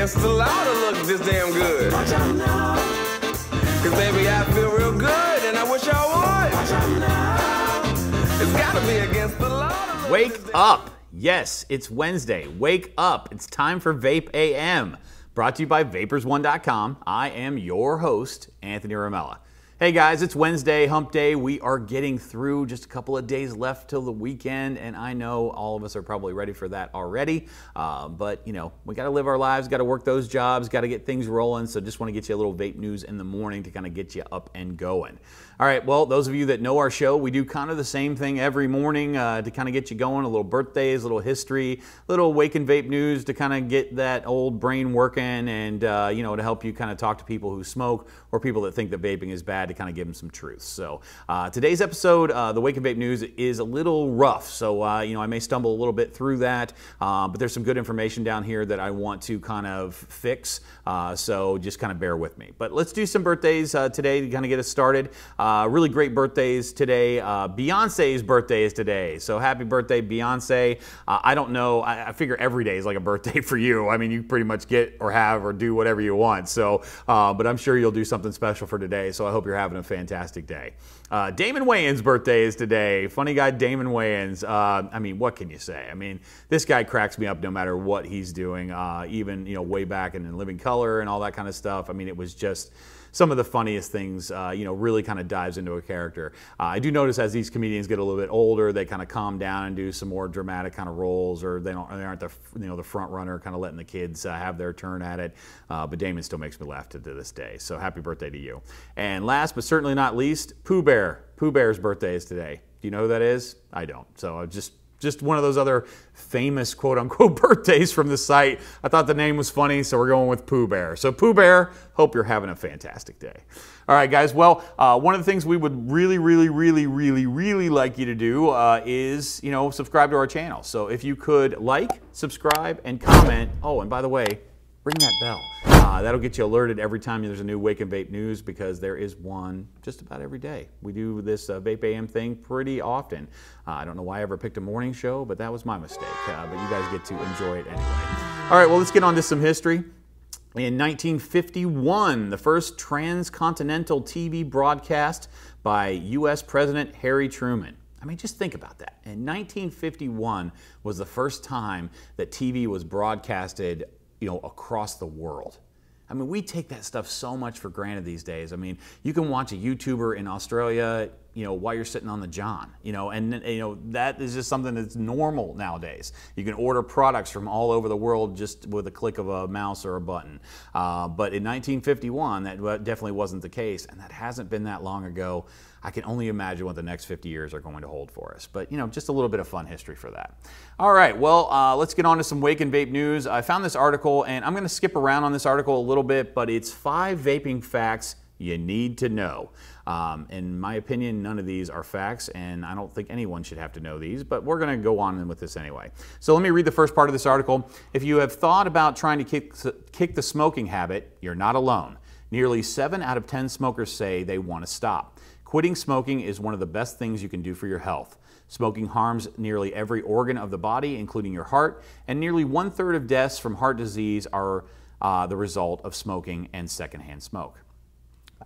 chances allowed to look this damn good. Cause baby, I feel real good and I wish I would. It's gotta be against the Wake up! Yes, it's Wednesday. Wake up. It's time for Vape AM. Brought to you by Vapors1.com. I am your host, Anthony Ramella. Hey guys, it's Wednesday, hump day. We are getting through just a couple of days left till the weekend, and I know all of us are probably ready for that already. Uh, but, you know, we got to live our lives, got to work those jobs, got to get things rolling. So just want to get you a little vape news in the morning to kind of get you up and going. All right, well, those of you that know our show, we do kind of the same thing every morning uh, to kind of get you going a little birthdays, a little history, a little wake and vape news to kind of get that old brain working and, uh, you know, to help you kind of talk to people who smoke or people that think that vaping is bad to kind of give them some truth. So uh, today's episode, uh, the Wake and Vape News, is a little rough. So, uh, you know, I may stumble a little bit through that, uh, but there's some good information down here that I want to kind of fix. Uh, so just kind of bear with me. But let's do some birthdays uh, today to kind of get us started. really great birthdays today. Beyonce's birthday is today. So happy birthday, Beyonce. I don't know. I, I, figure every day is like a birthday for you. I mean, you pretty much get or have or do whatever you want. So, but I'm sure you'll do something special for today. So I hope you're having a fantastic day. Uh, Damon Wayans' birthday is today. Funny guy Damon Wayans. Uh, I mean, what can you say? I mean, this guy cracks me up no matter what he's doing. Uh, even you know, way back in Living Color and all that kind of stuff. I mean, it was just some of the funniest things, uh, you know, really kind of dives into a character. Uh, I do notice as these comedians get a little bit older, they kind of calm down and do some more dramatic kind of roles, or they don't, they aren't the you know the front runner, kind of letting the kids uh, have their turn at it. Uh, but Damon still makes me laugh to, to this day. So happy birthday to you! And last but certainly not least, Pooh Bear. Pooh Bear's birthday is today. Do you know who that is? I don't. So I just just one of those other famous quote unquote birthdays from the site. I thought the name was funny, so we're going with Pooh Bear. So, Pooh Bear, hope you're having a fantastic day. All right, guys. Well, uh, one of the things we would really, really, really, really, really like you to do uh, is, you know, subscribe to our channel. So, if you could like, subscribe, and comment. Oh, and by the way, ring that bell. Uh, that'll get you alerted every time there's a new Wake and Vape news because there is one just about every day. We do this uh, Vape AM thing pretty often. Uh, I don't know why I ever picked a morning show, but that was my mistake. Uh, but you guys get to enjoy it anyway. All right, well, let's get on to some history. In 1951, the first transcontinental TV broadcast by U.S. President Harry Truman. I mean, just think about that. In 1951 was the first time that TV was broadcasted, you know, across the world. I mean, we take that stuff so much for granted these days. I mean, you can watch a YouTuber in Australia you know while you're sitting on the john you know and you know that is just something that's normal nowadays you can order products from all over the world just with a click of a mouse or a button uh, but in 1951 that definitely wasn't the case and that hasn't been that long ago I can only imagine what the next 50 years are going to hold for us. But, you know, just a little bit of fun history for that. All right, well, uh, let's get on to some Wake and Vape news. I found this article, and I'm going to skip around on this article a little bit, but it's five vaping facts you need to know. Um, in my opinion, none of these are facts, and I don't think anyone should have to know these, but we're going to go on with this anyway. So let me read the first part of this article. If you have thought about trying to kick, kick the smoking habit, you're not alone. Nearly 7 out of 10 smokers say they want to stop. Quitting smoking is one of the best things you can do for your health. Smoking harms nearly every organ of the body, including your heart, and nearly one third of deaths from heart disease are uh, the result of smoking and secondhand smoke.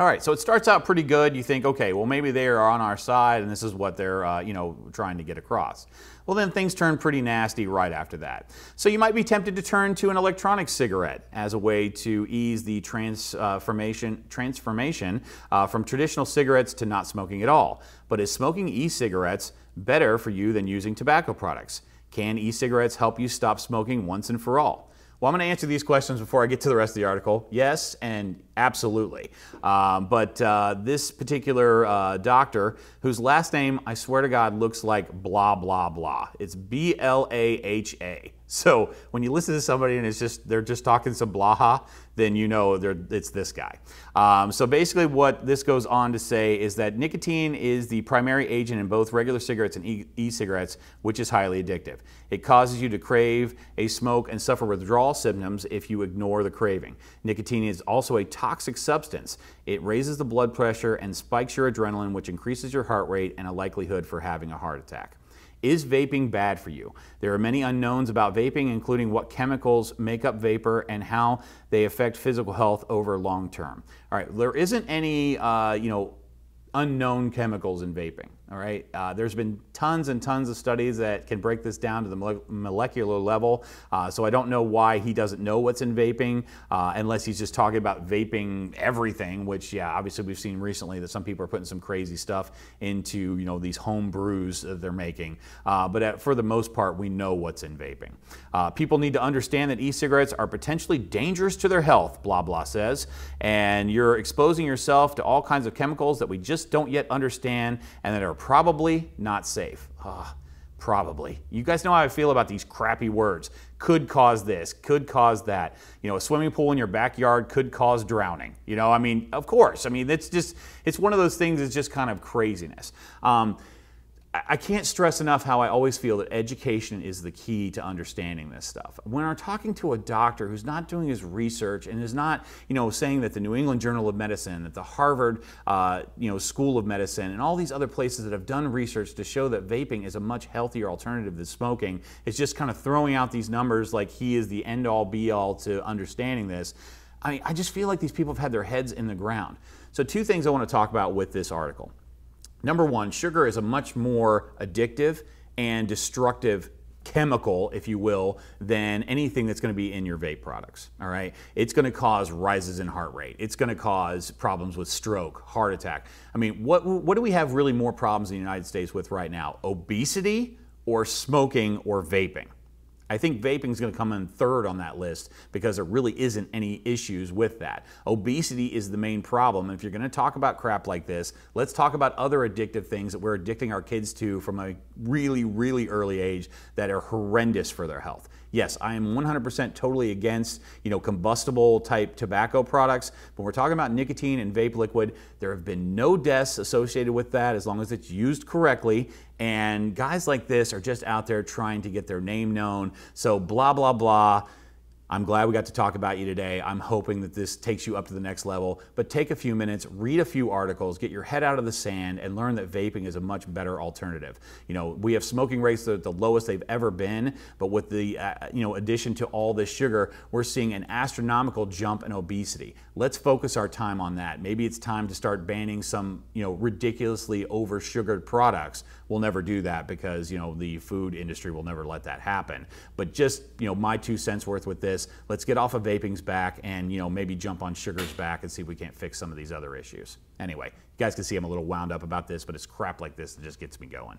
All right, so it starts out pretty good. You think, okay, well, maybe they are on our side and this is what they're, uh, you know, trying to get across. Well, then things turn pretty nasty right after that. So you might be tempted to turn to an electronic cigarette as a way to ease the transformation, uh, transformation uh, from traditional cigarettes to not smoking at all. But is smoking e-cigarettes better for you than using tobacco products? Can e-cigarettes help you stop smoking once and for all? Well, I'm going to answer these questions before I get to the rest of the article. Yes, and absolutely. Um, but uh, this particular uh, doctor, whose last name I swear to God looks like blah, blah, blah, it's B L A H A. So when you listen to somebody and it's just they're just talking some blaha, then you know it's this guy. Um, so basically, what this goes on to say is that nicotine is the primary agent in both regular cigarettes and e-cigarettes, which is highly addictive. It causes you to crave a smoke and suffer withdrawal symptoms if you ignore the craving. Nicotine is also a toxic substance. It raises the blood pressure and spikes your adrenaline, which increases your heart rate and a likelihood for having a heart attack. Is vaping bad for you? There are many unknowns about vaping, including what chemicals make up vapor and how they affect physical health over long term. All right, there isn't any, uh, you know, unknown chemicals in vaping. All right, uh, there's been tons and tons of studies that can break this down to the molecular level. Uh, so I don't know why he doesn't know what's in vaping, uh, unless he's just talking about vaping everything. Which, yeah, obviously we've seen recently that some people are putting some crazy stuff into you know these home brews that they're making. Uh, but at, for the most part, we know what's in vaping. Uh, people need to understand that e-cigarettes are potentially dangerous to their health. Blah blah says, and you're exposing yourself to all kinds of chemicals that we just don't yet understand and that are probably not safe. Oh, probably. You guys know how I feel about these crappy words. Could cause this, could cause that. You know, a swimming pool in your backyard could cause drowning. You know, I mean, of course. I mean, it's just, it's one of those things that's just kind of craziness. Um, I can't stress enough how I always feel that education is the key to understanding this stuff. When I'm talking to a doctor who's not doing his research and is not, you know, saying that the New England Journal of Medicine, that the Harvard, uh, you know, School of Medicine, and all these other places that have done research to show that vaping is a much healthier alternative than smoking, it's just kind of throwing out these numbers like he is the end-all, be-all to understanding this. I mean, I just feel like these people have had their heads in the ground. So two things I want to talk about with this article. Number one, sugar is a much more addictive and destructive chemical, if you will, than anything that's going to be in your vape products. All right. It's going to cause rises in heart rate. It's going to cause problems with stroke, heart attack. I mean, what, what do we have really more problems in the United States with right now? Obesity or smoking or vaping? I think vaping is going to come in third on that list because there really isn't any issues with that. Obesity is the main problem. And if you're going to talk about crap like this, let's talk about other addictive things that we're addicting our kids to from a really, really early age that are horrendous for their health. Yes, I am 100% totally against, you know, combustible type tobacco products, but we're talking about nicotine and vape liquid. There have been no deaths associated with that as long as it's used correctly. And guys like this are just out there trying to get their name known so blah, blah, blah. I'm glad we got to talk about you today. I'm hoping that this takes you up to the next level. But take a few minutes, read a few articles, get your head out of the sand, and learn that vaping is a much better alternative. You know, we have smoking rates that are the lowest they've ever been, but with the uh, you know addition to all this sugar, we're seeing an astronomical jump in obesity. Let's focus our time on that. Maybe it's time to start banning some you know ridiculously over-sugared products. We'll never do that because you know the food industry will never let that happen. But just you know my two cents worth with this this. Let's get off of vaping's back and you know maybe jump on sugar's back and see if we can't fix some of these other issues. Anyway, you guys can see I'm a little wound up about this, but it's crap like this that just gets me going.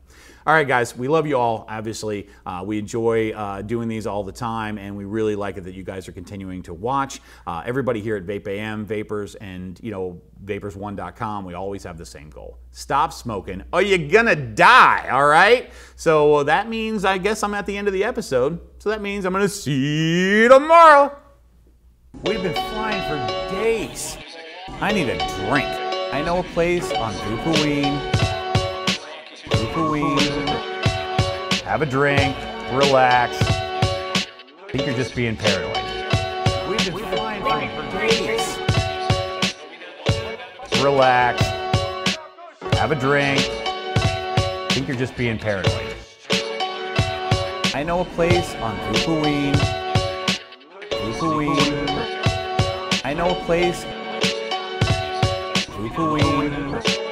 All right, guys, we love you all. Obviously, uh, we enjoy uh, doing these all the time, and we really like it that you guys are continuing to watch. Uh, everybody here at Vape AM, Vapors, and you know vapors1.com, we always have the same goal. Stop smoking or you're gonna die, all right? So that means I guess I'm at the end of the episode. So that means I'm gonna see you tomorrow. We've been flying for days. I need a drink. I know a place on Goopaween. Goopaween. Have a drink, relax. I think you're just being paranoid. relax, have a drink. I think you're just being paranoid. I know a place on Ukaween. Ukaween. I know a place. Ukaween.